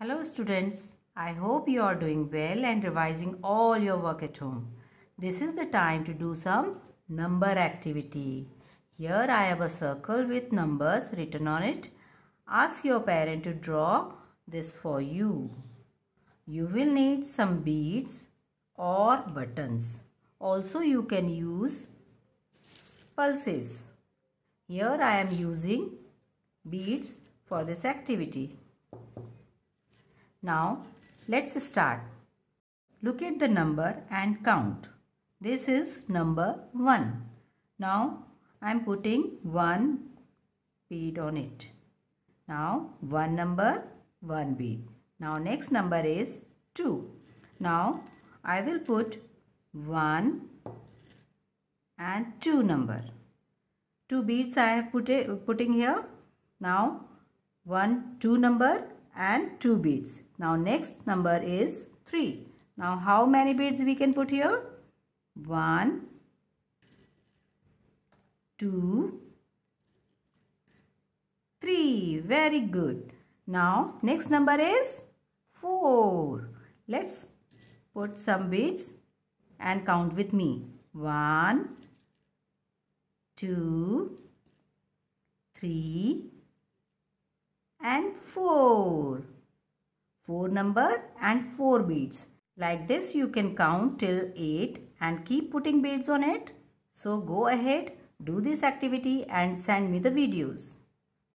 Hello students, I hope you are doing well and revising all your work at home. This is the time to do some number activity. Here I have a circle with numbers written on it. Ask your parent to draw this for you. You will need some beads or buttons. Also you can use pulses. Here I am using beads for this activity. Now let's start. Look at the number and count. This is number 1. Now I am putting 1 bead on it. Now 1 number, 1 bead. Now next number is 2. Now I will put 1 and 2 number. 2 beads I have put, putting here. Now 1, 2 number and 2 beads. Now next number is 3. Now how many beads we can put here? 1, 2, 3. Very good. Now next number is 4. Let's put some beads and count with me. 1, 2, 3, 4. 4 number and 4 beads. Like this you can count till 8 and keep putting beads on it. So go ahead, do this activity and send me the videos.